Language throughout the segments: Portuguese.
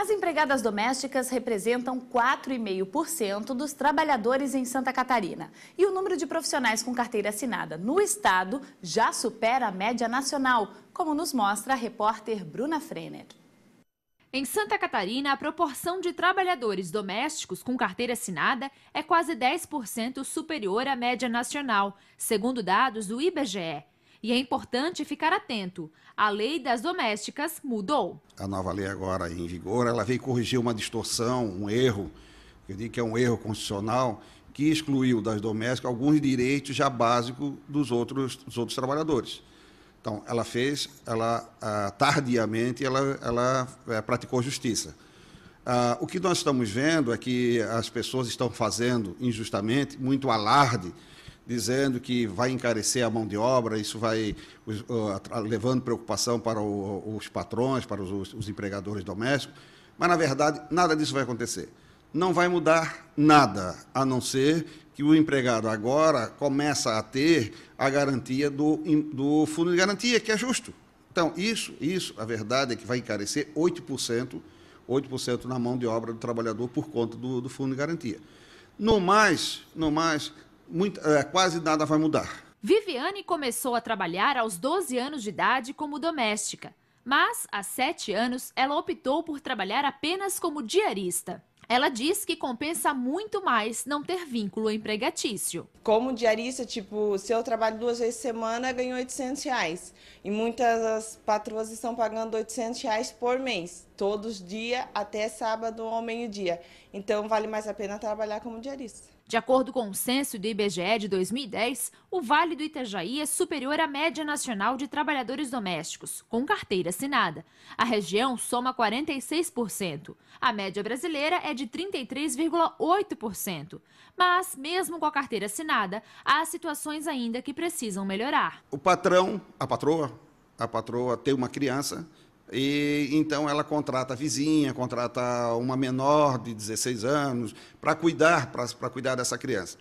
As empregadas domésticas representam 4,5% dos trabalhadores em Santa Catarina. E o número de profissionais com carteira assinada no estado já supera a média nacional, como nos mostra a repórter Bruna Frener. Em Santa Catarina, a proporção de trabalhadores domésticos com carteira assinada é quase 10% superior à média nacional, segundo dados do IBGE. E é importante ficar atento. A lei das domésticas mudou. A nova lei agora em vigor, ela veio corrigir uma distorção, um erro, eu digo que é um erro constitucional, que excluiu das domésticas alguns direitos já básicos dos outros, dos outros trabalhadores. Então, ela fez, ela ah, tardiamente, ela, ela eh, praticou justiça. Ah, o que nós estamos vendo é que as pessoas estão fazendo injustamente muito alarde dizendo que vai encarecer a mão de obra, isso vai uh, levando preocupação para o, os patrões, para os, os empregadores domésticos. Mas, na verdade, nada disso vai acontecer. Não vai mudar nada, a não ser que o empregado agora começa a ter a garantia do, do fundo de garantia, que é justo. Então, isso, isso, a verdade é que vai encarecer 8%, 8% na mão de obra do trabalhador por conta do, do fundo de garantia. No mais, no mais, muito, é, quase nada vai mudar. Viviane começou a trabalhar aos 12 anos de idade como doméstica, mas há sete anos ela optou por trabalhar apenas como diarista. Ela diz que compensa muito mais não ter vínculo empregatício. Como diarista, tipo, se eu trabalho duas vezes por semana, ganho 800 reais. E muitas as patroas estão pagando 800 reais por mês, todos os dias, até sábado ao meio-dia. Então, vale mais a pena trabalhar como diarista. De acordo com o censo do IBGE de 2010, o Vale do Itajaí é superior à média nacional de trabalhadores domésticos, com carteira assinada. A região soma 46%. A média brasileira é de 33,8%. Mas, mesmo com a carteira assinada, há situações ainda que precisam melhorar. O patrão, a patroa, a patroa tem uma criança e então ela contrata a vizinha, contrata uma menor de 16 anos para cuidar, para, cuidar dessa criança.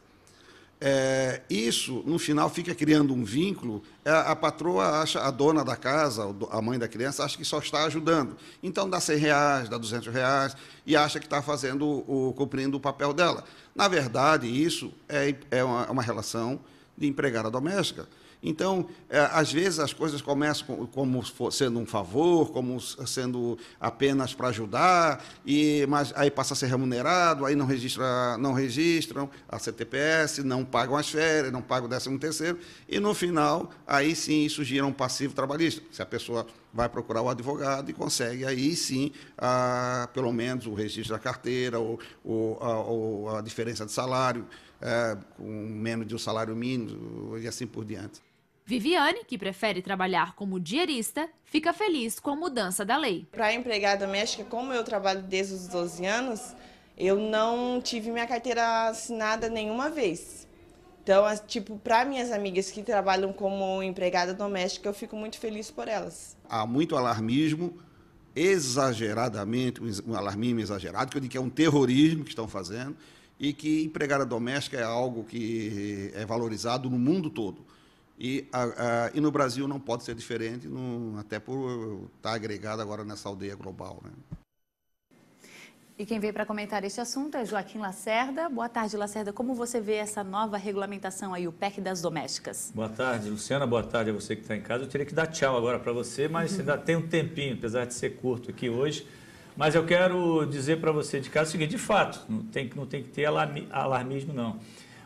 É, isso, no final, fica criando um vínculo. A, é, a, patroa acha, a dona da casa, a mãe da criança, acha que só está ajudando. Então dá 100 reais, dá 200 reais e acha que está fazendo, o, cumprindo o papel dela. Na verdade, isso é, é uma, é uma relação de empregada doméstica. Então, é, às vezes as coisas começam como sendo um favor, como sendo apenas para ajudar, e mas aí passa a ser remunerado, aí não registra, não registram a CTPS, não pagam as férias, não pagam o décimo terceiro, e no final aí sim isso gira um passivo trabalhista. Se a pessoa vai procurar o advogado e consegue aí sim, a, pelo menos o registro da carteira ou, ou, a, ou a diferença de salário, é, com menos de um salário mínimo e assim por diante. Viviane, que prefere trabalhar como diarista, fica feliz com a mudança da lei. Para a empregada doméstica, como eu trabalho desde os 12 anos, eu não tive minha carteira assinada nenhuma vez. Então, tipo, para minhas amigas que trabalham como empregada doméstica, eu fico muito feliz por elas. Há muito alarmismo, exageradamente, um alarmismo exagerado, que eu digo que é um terrorismo que estão fazendo, e que empregada doméstica é algo que é valorizado no mundo todo. E, a, a, e no Brasil não pode ser diferente, no, até por estar tá agregado agora nessa aldeia global. Né? E quem veio para comentar este assunto é Joaquim Lacerda. Boa tarde, Lacerda. Como você vê essa nova regulamentação aí, o PEC das domésticas? Boa tarde, Luciana. Boa tarde a você que está em casa. Eu teria que dar tchau agora para você, mas uhum. ainda tem um tempinho, apesar de ser curto aqui hoje. Mas eu quero dizer para você de casa o seguinte: de fato, não tem, não tem que ter alarmismo, não.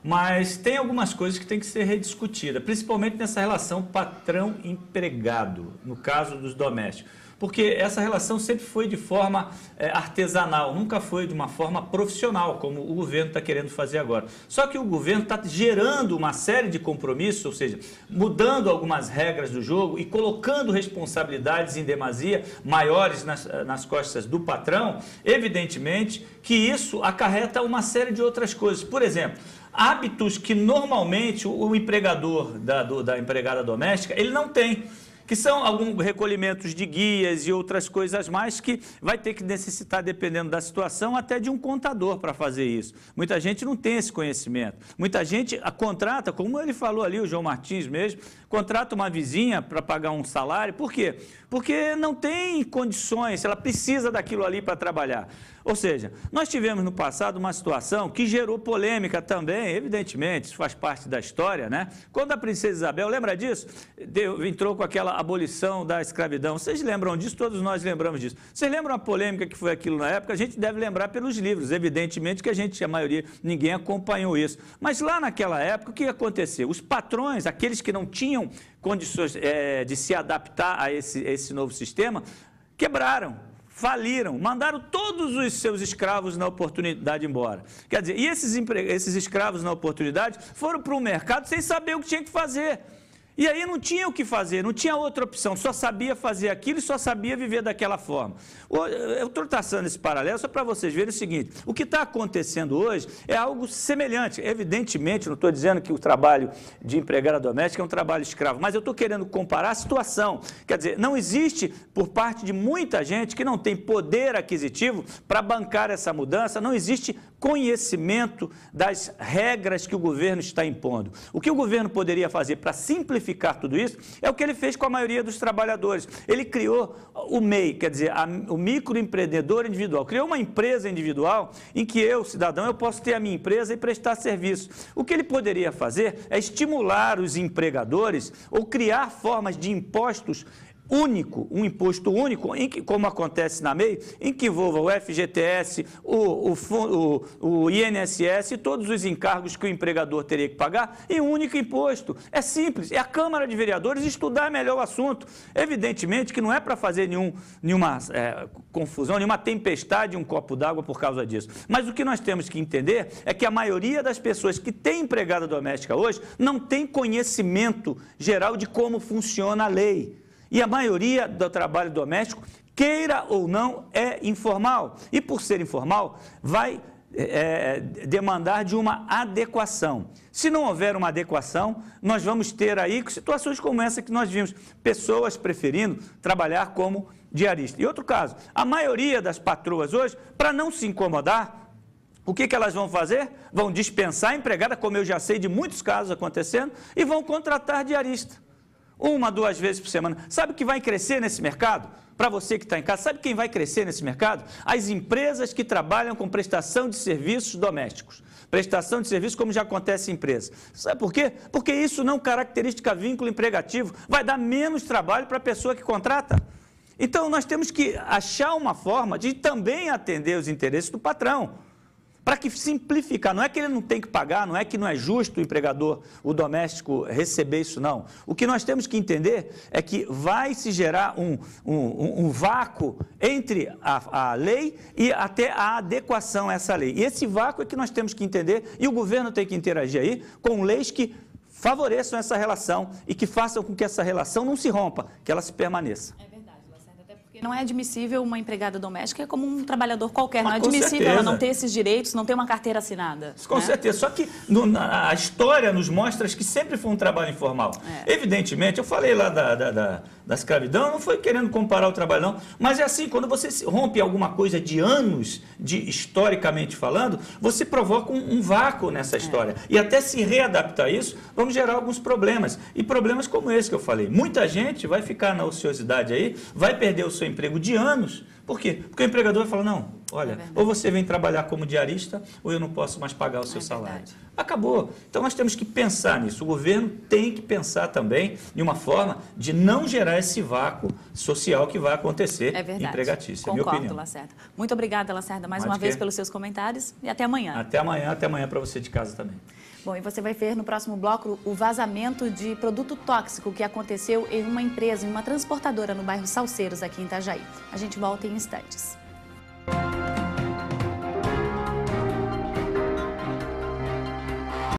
Mas tem algumas coisas que tem que ser rediscutidas, principalmente nessa relação patrão-empregado, no caso dos domésticos. Porque essa relação sempre foi de forma é, artesanal, nunca foi de uma forma profissional, como o governo está querendo fazer agora. Só que o governo está gerando uma série de compromissos, ou seja, mudando algumas regras do jogo e colocando responsabilidades em demasia maiores nas, eh, nas costas do patrão, evidentemente que isso acarreta uma série de outras coisas. Por exemplo, hábitos que normalmente o empregador da, do, da empregada doméstica ele não tem que são alguns recolhimentos de guias e outras coisas mais que vai ter que necessitar, dependendo da situação, até de um contador para fazer isso. Muita gente não tem esse conhecimento. Muita gente contrata, como ele falou ali, o João Martins mesmo, contrata uma vizinha para pagar um salário. Por quê? Porque não tem condições, ela precisa daquilo ali para trabalhar. Ou seja, nós tivemos no passado uma situação que gerou polêmica também, evidentemente, isso faz parte da história, né? Quando a princesa Isabel, lembra disso? Deu, entrou com aquela abolição da escravidão. Vocês lembram disso? Todos nós lembramos disso. Vocês lembram a polêmica que foi aquilo na época? A gente deve lembrar pelos livros, evidentemente que a gente, a maioria, ninguém acompanhou isso. Mas lá naquela época, o que aconteceu? Os patrões, aqueles que não tinham tinham condições é, de se adaptar a esse, esse novo sistema, quebraram, faliram, mandaram todos os seus escravos na oportunidade embora. Quer dizer, e esses, esses escravos na oportunidade foram para o mercado sem saber o que tinha que fazer. E aí não tinha o que fazer, não tinha outra opção, só sabia fazer aquilo e só sabia viver daquela forma. Eu estou traçando esse paralelo só para vocês verem o seguinte: o que está acontecendo hoje é algo semelhante. Evidentemente, não estou dizendo que o trabalho de empregada doméstica é um trabalho escravo, mas eu estou querendo comparar a situação. Quer dizer, não existe por parte de muita gente que não tem poder aquisitivo para bancar essa mudança, não existe conhecimento das regras que o governo está impondo. O que o governo poderia fazer para simplificar tudo isso é o que ele fez com a maioria dos trabalhadores. Ele criou o MEI, quer dizer, a, o microempreendedor individual. Criou uma empresa individual em que eu, cidadão, eu posso ter a minha empresa e prestar serviço. O que ele poderia fazer é estimular os empregadores ou criar formas de impostos único, um imposto único, em que, como acontece na MEI, em que envolva o FGTS, o, o, o, o INSS e todos os encargos que o empregador teria que pagar em um único imposto. É simples, é a Câmara de Vereadores estudar melhor o assunto. Evidentemente que não é para fazer nenhum, nenhuma é, confusão, nenhuma tempestade, um copo d'água por causa disso. Mas o que nós temos que entender é que a maioria das pessoas que tem empregada doméstica hoje não tem conhecimento geral de como funciona a lei e a maioria do trabalho doméstico, queira ou não, é informal. E por ser informal, vai é, demandar de uma adequação. Se não houver uma adequação, nós vamos ter aí situações como essa que nós vimos, pessoas preferindo trabalhar como diarista. E outro caso, a maioria das patroas hoje, para não se incomodar, o que, que elas vão fazer? Vão dispensar a empregada, como eu já sei de muitos casos acontecendo, e vão contratar diarista. Uma, duas vezes por semana. Sabe o que vai crescer nesse mercado? Para você que está em casa, sabe quem vai crescer nesse mercado? As empresas que trabalham com prestação de serviços domésticos. Prestação de serviços, como já acontece em empresas. Sabe por quê? Porque isso não caracteriza vínculo empregativo. Vai dar menos trabalho para a pessoa que contrata. Então, nós temos que achar uma forma de também atender os interesses do patrão para que simplificar, não é que ele não tem que pagar, não é que não é justo o empregador, o doméstico receber isso, não. O que nós temos que entender é que vai se gerar um, um, um vácuo entre a, a lei e até a adequação a essa lei. E esse vácuo é que nós temos que entender e o governo tem que interagir aí com leis que favoreçam essa relação e que façam com que essa relação não se rompa, que ela se permaneça. Não é admissível uma empregada doméstica, é como um trabalhador qualquer. Mas não é ah, admissível certeza. ela não ter esses direitos, não ter uma carteira assinada. Com né? certeza. Só que no, na, a história nos mostra que sempre foi um trabalho informal. É. Evidentemente, eu falei lá da, da, da, da escravidão, não foi querendo comparar o trabalho, não. Mas é assim, quando você rompe alguma coisa de anos, de historicamente falando, você provoca um, um vácuo nessa é. história. É. E até se readaptar a isso, vamos gerar alguns problemas. E problemas como esse que eu falei. Muita gente vai ficar na ociosidade aí, vai perder o seu emprego de anos. Por quê? Porque o empregador fala, não, Olha, é ou você vem trabalhar como diarista, ou eu não posso mais pagar o seu é salário. Verdade. Acabou. Então nós temos que pensar nisso. O governo tem que pensar também em uma forma de não gerar esse vácuo social que vai acontecer é verdade. empregatício. É Concordo, é minha opinião. Lacerda. Muito obrigada, Lacerda, mais, mais uma vez pelos seus comentários e até amanhã. Até amanhã, até amanhã para você de casa também. Bom, e você vai ver no próximo bloco o vazamento de produto tóxico que aconteceu em uma empresa, em uma transportadora no bairro Salseiros, aqui em Itajaí. A gente volta em instantes.